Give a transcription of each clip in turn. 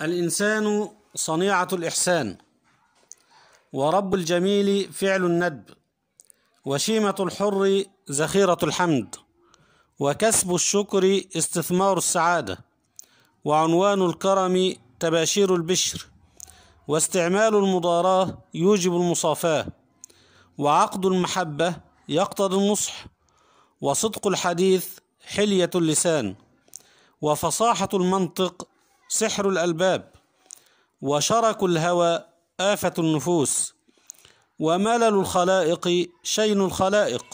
الإنسان صنيعة الإحسان ورب الجميل فعل الندب وشيمة الحر ذخيرة الحمد وكسب الشكر استثمار السعادة وعنوان الكرم تباشير البشر واستعمال المضاراة يوجب المصافاة وعقد المحبة يقتضي النصح وصدق الحديث حلية اللسان وفصاحة المنطق سحر الألباب وشرك الهوى آفة النفوس وملل الخلائق شين الخلائق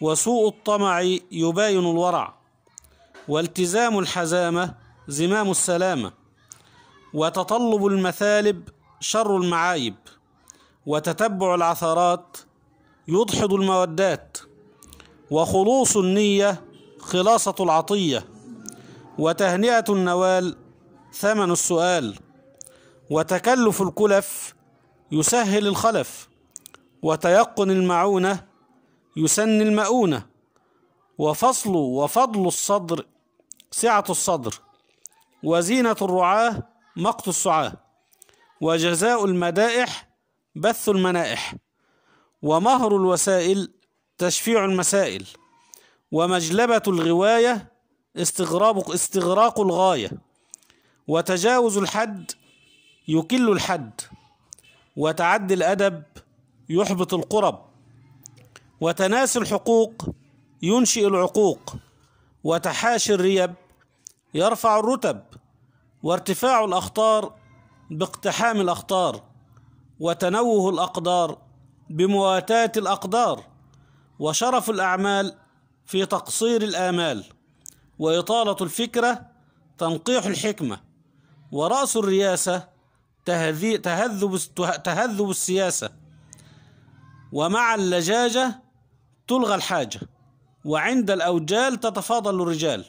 وسوء الطمع يباين الورع والتزام الحزامة زمام السلامة وتطلب المثالب شر المعايب وتتبع العثرات يدحض المودات وخلوص النية خلاصة العطية وتهنئة النوال ثمن السؤال وتكلف الكلف يسهل الخلف وتيقن المعونة يسن المؤونة وفصل وفضل الصدر سعة الصدر وزينة الرعاة مقت السعاة وجزاء المدائح بث المنائح ومهر الوسائل تشفيع المسائل ومجلبة الغواية استغراق, استغراق الغاية وتجاوز الحد يكل الحد وتعدي الأدب يحبط القرب وتناسي الحقوق ينشئ العقوق وتحاشي الريب يرفع الرتب وارتفاع الأخطار باقتحام الأخطار وتنوه الأقدار بمواتاة الأقدار وشرف الأعمال في تقصير الآمال وإطالة الفكرة تنقيح الحكمة ورأس الرياسة تهذب, تهذب السياسة ومع اللجاجة تلغى الحاجة وعند الأوجال تتفاضل الرجال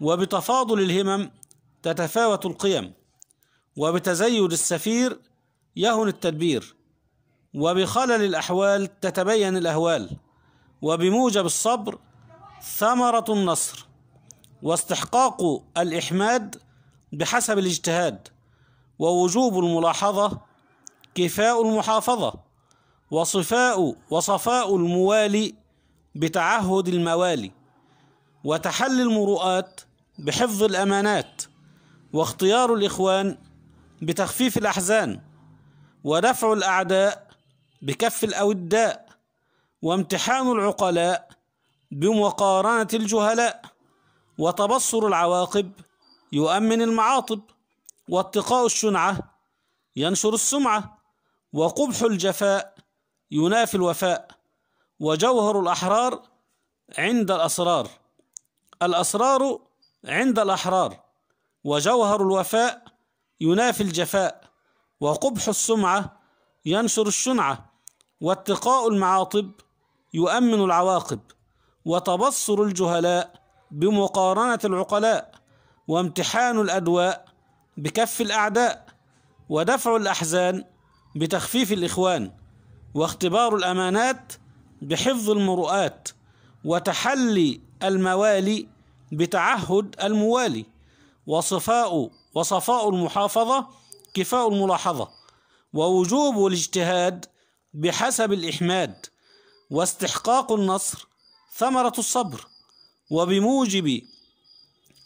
وبتفاضل الهمم تتفاوت القيم وبتزيد السفير يهن التدبير وبخلل الأحوال تتبين الأهوال وبموجب الصبر ثمرة النصر واستحقاق الإحماد بحسب الاجتهاد ووجوب الملاحظة كفاء المحافظة وصفاء وصفاء الموالي بتعهد الموالي وتحلي المروءات بحفظ الأمانات واختيار الإخوان بتخفيف الأحزان ودفع الأعداء بكف الأوداء وامتحان العقلاء بمقارنة الجهلاء وتبصر العواقب يؤمن المعاطب واتقاء الشنعة ينشر السمعة وقبح الجفاء ينافي الوفاء وجوهر الأحرار عند الأسرار الأسرار عند الأحرار وجوهر الوفاء ينافي الجفاء وقبح السمعة ينشر الشنعة واتقاء المعاطب يؤمن العواقب وتبصر الجهلاء بمقارنة العقلاء وامتحان الأدواء بكف الأعداء ودفع الأحزان بتخفيف الإخوان واختبار الأمانات بحفظ المرؤات وتحلي الموالي بتعهد الموالي وصفاء وصفاء المحافظة كفاء الملاحظة ووجوب الاجتهاد بحسب الإحماد واستحقاق النصر ثمرة الصبر وبموجب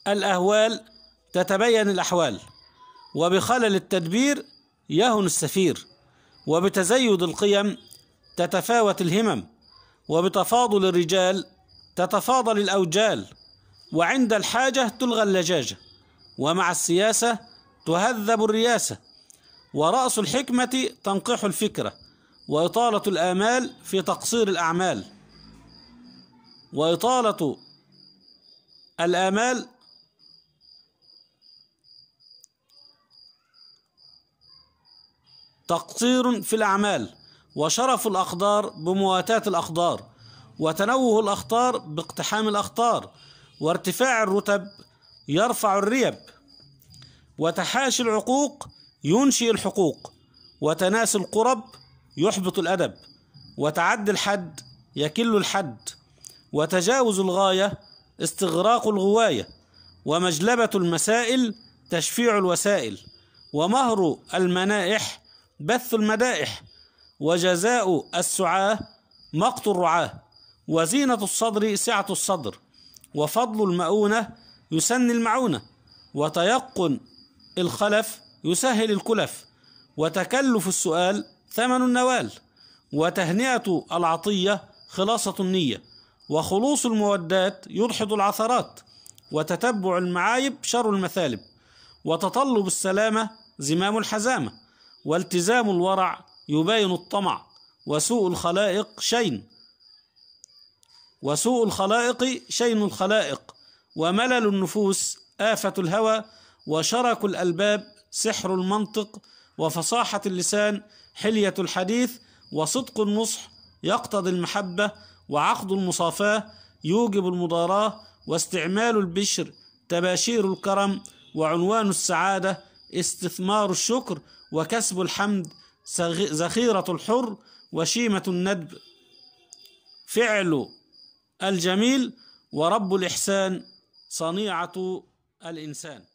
الأهوال تتبين الأحوال وبخلل التدبير يهن السفير وبتزيد القيم تتفاوت الهمم وبتفاضل الرجال تتفاضل الأوجال وعند الحاجة تلغى اللجاجة ومع السياسة تهذب الرياسة ورأس الحكمة تنقح الفكرة وإطالة الآمال في تقصير الأعمال وإطالة الآمال تقصير في الأعمال وشرف الأقدار بمواتاة الأقدار وتنوه الأخطار باقتحام الأخطار وارتفاع الرتب يرفع الريب وتحاشي العقوق ينشئ الحقوق وتناسي القرب يحبط الأدب وتعدي الحد يكل الحد وتجاوز الغاية استغراق الغواية ومجلبة المسائل تشفيع الوسائل ومهر المنائح بث المدائح وجزاء السعاة مقت الرعاة وزينة الصدر سعة الصدر وفضل المؤونة يسن المعونة وتيقن الخلف يسهل الكلف وتكلف السؤال ثمن النوال وتهنئة العطية خلاصة النية وخلوص المودات يدحض العثرات وتتبع المعايب شر المثالب وتطلب السلامة زمام الحزامة والتزام الورع يباين الطمع وسوء الخلائق شين وسوء الخلائق شين الخلائق وملل النفوس آفة الهوى وشرك الألباب سحر المنطق وفصاحة اللسان حلية الحديث وصدق النصح يقتضي المحبة وعقد المصافاة يوجب المضاراة واستعمال البشر تباشير الكرم وعنوان السعادة استثمار الشكر وكسب الحمد ذخيرة الحر وشيمة الندب فعل الجميل ورب الإحسان صنيعة الإنسان